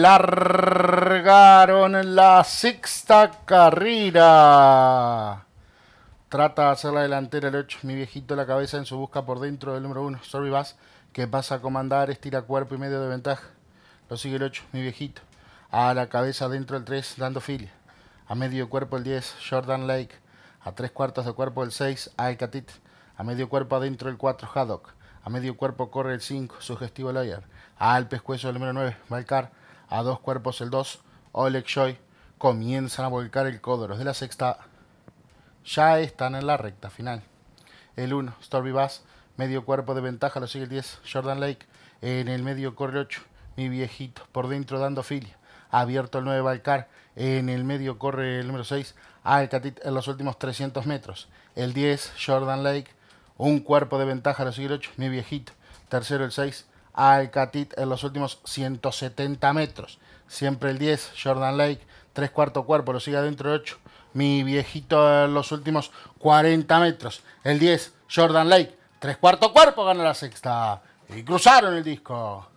largaron la sexta carrera. Trata de hacer la delantera el 8, mi viejito la cabeza en su busca por dentro del número 1, Sorry Bass, que pasa a comandar, estira cuerpo y medio de ventaja. Lo sigue el 8, mi viejito. A la cabeza dentro del 3, dando filia. A medio cuerpo el 10, Jordan Lake. A tres cuartos de cuerpo el 6, Alcatit. A medio cuerpo adentro el 4, Haddock. A medio cuerpo corre el 5, sugestivo Layer. Al pescuezo el número 9, Valcar. A dos cuerpos el 2, Oleg Joy. Comienzan a volcar el codo. Los de la sexta ya están en la recta final. El 1, Stormy Bass. Medio cuerpo de ventaja lo sigue el 10, Jordan Lake. En el medio corre el 8, mi viejito. Por dentro dando filia. Abierto el 9, Valcar. En el medio corre el número 6, Alcatit en los últimos 300 metros. El 10, Jordan Lake un cuerpo de ventaja sigue el 8, mi viejito. Tercero el 6, Alcatit en los últimos 170 metros. Siempre el 10, Jordan Lake. Tres cuarto cuerpo, lo sigue adentro el 8. Mi viejito en los últimos 40 metros. El 10, Jordan Lake. Tres cuarto cuerpo gana la sexta. Y cruzaron el disco.